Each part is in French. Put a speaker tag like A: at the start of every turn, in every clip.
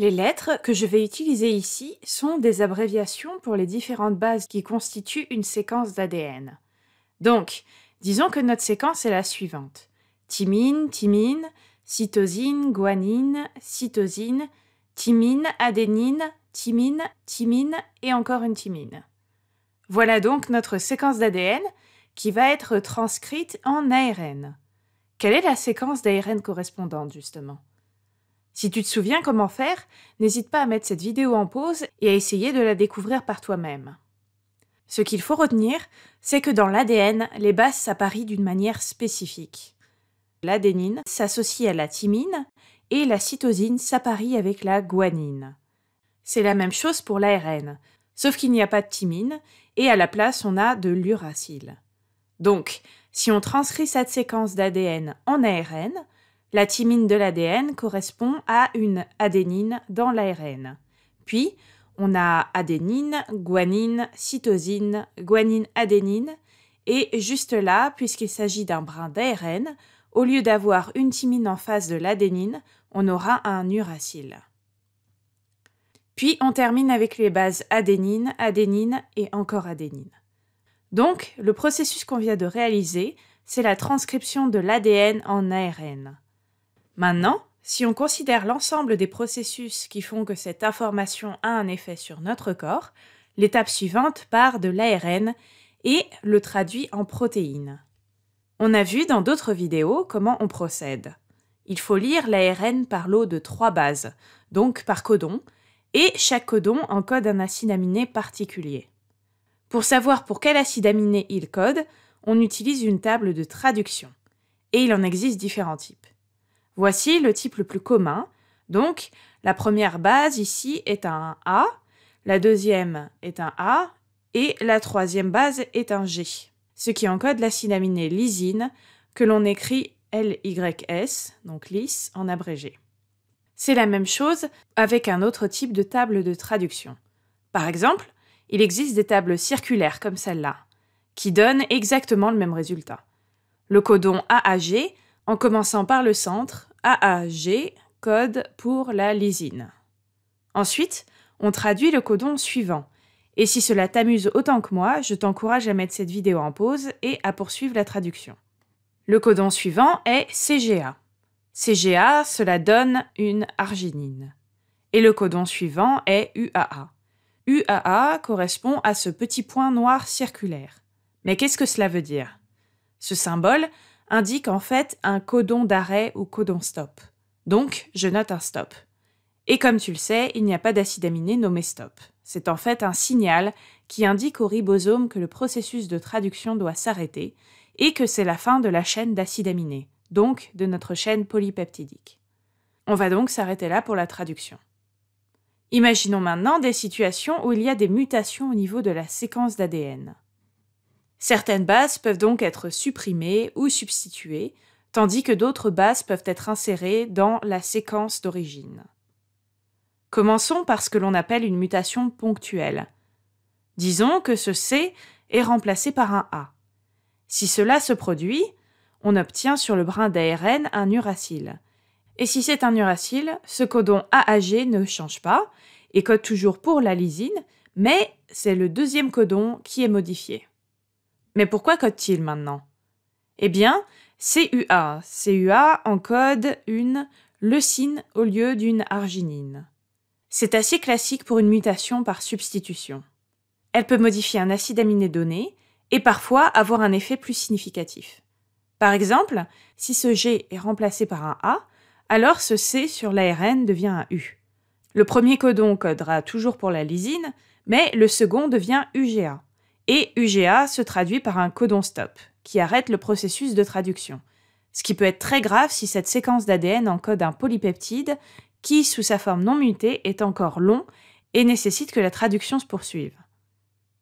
A: Les lettres que je vais utiliser ici sont des abréviations pour les différentes bases qui constituent une séquence d'ADN. Donc, disons que notre séquence est la suivante. Thymine, thymine, cytosine, guanine, cytosine, thymine, adénine, thymine, thymine et encore une thymine. Voilà donc notre séquence d'ADN qui va être transcrite en ARN. Quelle est la séquence d'ARN correspondante justement si tu te souviens comment faire, n'hésite pas à mettre cette vidéo en pause et à essayer de la découvrir par toi-même. Ce qu'il faut retenir, c'est que dans l'ADN, les bases s'apparient d'une manière spécifique. L'adénine s'associe à la thymine et la cytosine s'apparie avec la guanine. C'est la même chose pour l'ARN, sauf qu'il n'y a pas de thymine et à la place on a de l'uracile. Donc, si on transcrit cette séquence d'ADN en ARN, la thymine de l'ADN correspond à une adénine dans l'ARN. Puis, on a adénine, guanine, cytosine, guanine-adénine, et juste là, puisqu'il s'agit d'un brin d'ARN, au lieu d'avoir une thymine en face de l'adénine, on aura un uracile. Puis on termine avec les bases adénine, adénine et encore adénine. Donc, le processus qu'on vient de réaliser, c'est la transcription de l'ADN en ARN. Maintenant, si on considère l'ensemble des processus qui font que cette information a un effet sur notre corps, l'étape suivante part de l'ARN et le traduit en protéines. On a vu dans d'autres vidéos comment on procède. Il faut lire l'ARN par lot de trois bases, donc par codon, et chaque codon encode un acide aminé particulier. Pour savoir pour quel acide aminé il code, on utilise une table de traduction, et il en existe différents types. Voici le type le plus commun. Donc, la première base ici est un A, la deuxième est un A et la troisième base est un G, ce qui encode la aminé lysine que l'on écrit LYS, donc lys en abrégé. C'est la même chose avec un autre type de table de traduction. Par exemple, il existe des tables circulaires comme celle-là, qui donnent exactement le même résultat. Le codon AAG, en commençant par le centre, AAG, code pour la lysine. Ensuite, on traduit le codon suivant. Et si cela t'amuse autant que moi, je t'encourage à mettre cette vidéo en pause et à poursuivre la traduction. Le codon suivant est CGA. CGA, cela donne une arginine. Et le codon suivant est UAA. UAA correspond à ce petit point noir circulaire. Mais qu'est-ce que cela veut dire Ce symbole indique en fait un codon d'arrêt ou codon stop. Donc, je note un stop. Et comme tu le sais, il n'y a pas d'acide aminé nommé stop. C'est en fait un signal qui indique au ribosome que le processus de traduction doit s'arrêter et que c'est la fin de la chaîne d'acide aminés, donc de notre chaîne polypeptidique. On va donc s'arrêter là pour la traduction. Imaginons maintenant des situations où il y a des mutations au niveau de la séquence d'ADN. Certaines bases peuvent donc être supprimées ou substituées, tandis que d'autres bases peuvent être insérées dans la séquence d'origine. Commençons par ce que l'on appelle une mutation ponctuelle. Disons que ce C est remplacé par un A. Si cela se produit, on obtient sur le brin d'ARN un uracile. Et si c'est un uracile, ce codon AAG ne change pas et code toujours pour la lysine, mais c'est le deuxième codon qui est modifié. Mais pourquoi code-t-il maintenant Eh bien, CUA. CUA encode une leucine au lieu d'une arginine. C'est assez classique pour une mutation par substitution. Elle peut modifier un acide aminé donné et parfois avoir un effet plus significatif. Par exemple, si ce G est remplacé par un A, alors ce C sur l'ARN devient un U. Le premier codon codera toujours pour la lysine, mais le second devient UGA et UGA se traduit par un codon stop, qui arrête le processus de traduction. Ce qui peut être très grave si cette séquence d'ADN encode un polypeptide qui, sous sa forme non mutée, est encore long et nécessite que la traduction se poursuive.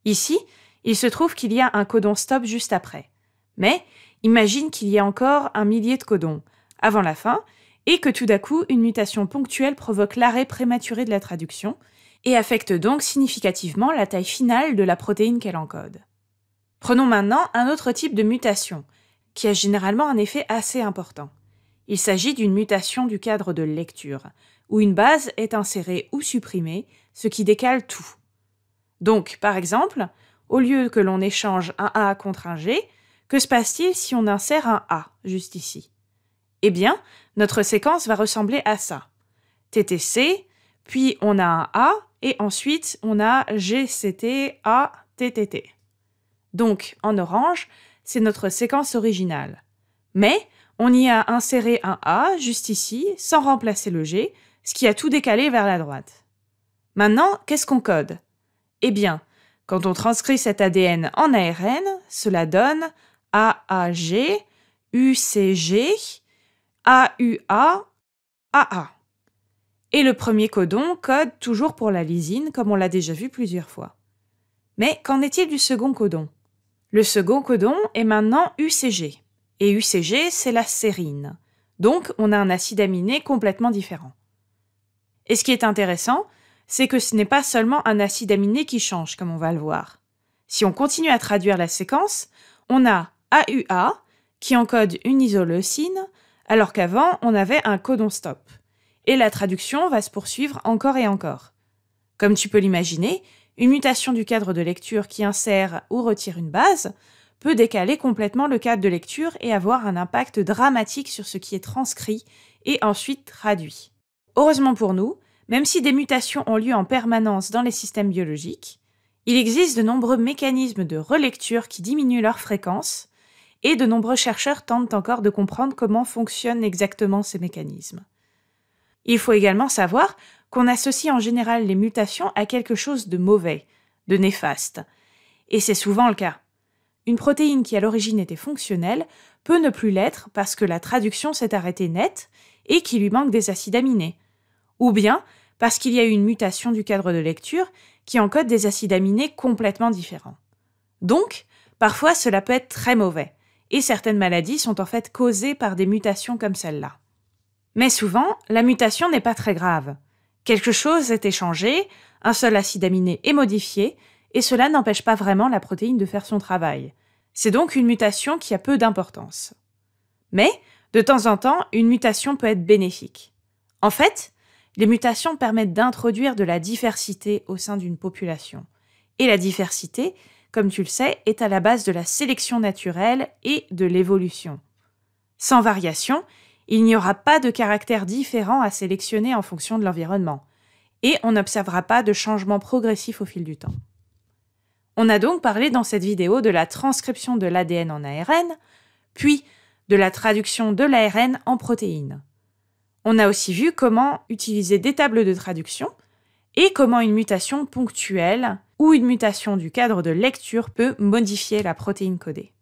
A: Ici, il se trouve qu'il y a un codon stop juste après. Mais imagine qu'il y a encore un millier de codons avant la fin et que tout d'un coup, une mutation ponctuelle provoque l'arrêt prématuré de la traduction, et affecte donc significativement la taille finale de la protéine qu'elle encode. Prenons maintenant un autre type de mutation, qui a généralement un effet assez important. Il s'agit d'une mutation du cadre de lecture, où une base est insérée ou supprimée, ce qui décale tout. Donc, par exemple, au lieu que l'on échange un A contre un G, que se passe-t-il si on insère un A juste ici Eh bien, notre séquence va ressembler à ça. TTC, puis on a un A, et ensuite, on a GCTATTT. Donc, en orange, c'est notre séquence originale. Mais on y a inséré un A juste ici, sans remplacer le G, ce qui a tout décalé vers la droite. Maintenant, qu'est-ce qu'on code Eh bien, quand on transcrit cet ADN en ARN, cela donne AAG, UCG, AUA, AA. Et le premier codon code toujours pour la lysine, comme on l'a déjà vu plusieurs fois. Mais qu'en est-il du second codon Le second codon est maintenant UCG. Et UCG, c'est la sérine. Donc, on a un acide aminé complètement différent. Et ce qui est intéressant, c'est que ce n'est pas seulement un acide aminé qui change, comme on va le voir. Si on continue à traduire la séquence, on a AUA qui encode une isoleucine, alors qu'avant, on avait un codon stop et la traduction va se poursuivre encore et encore. Comme tu peux l'imaginer, une mutation du cadre de lecture qui insère ou retire une base peut décaler complètement le cadre de lecture et avoir un impact dramatique sur ce qui est transcrit et ensuite traduit. Heureusement pour nous, même si des mutations ont lieu en permanence dans les systèmes biologiques, il existe de nombreux mécanismes de relecture qui diminuent leur fréquence, et de nombreux chercheurs tentent encore de comprendre comment fonctionnent exactement ces mécanismes. Il faut également savoir qu'on associe en général les mutations à quelque chose de mauvais, de néfaste. Et c'est souvent le cas. Une protéine qui à l'origine était fonctionnelle peut ne plus l'être parce que la traduction s'est arrêtée nette et qu'il lui manque des acides aminés. Ou bien parce qu'il y a eu une mutation du cadre de lecture qui encode des acides aminés complètement différents. Donc, parfois cela peut être très mauvais, et certaines maladies sont en fait causées par des mutations comme celle-là. Mais souvent, la mutation n'est pas très grave. Quelque chose est échangé, un seul acide aminé est modifié, et cela n'empêche pas vraiment la protéine de faire son travail. C'est donc une mutation qui a peu d'importance. Mais, de temps en temps, une mutation peut être bénéfique. En fait, les mutations permettent d'introduire de la diversité au sein d'une population. Et la diversité, comme tu le sais, est à la base de la sélection naturelle et de l'évolution. Sans variation, il n'y aura pas de caractères différents à sélectionner en fonction de l'environnement, et on n'observera pas de changement progressif au fil du temps. On a donc parlé dans cette vidéo de la transcription de l'ADN en ARN, puis de la traduction de l'ARN en protéines. On a aussi vu comment utiliser des tables de traduction et comment une mutation ponctuelle ou une mutation du cadre de lecture peut modifier la protéine codée.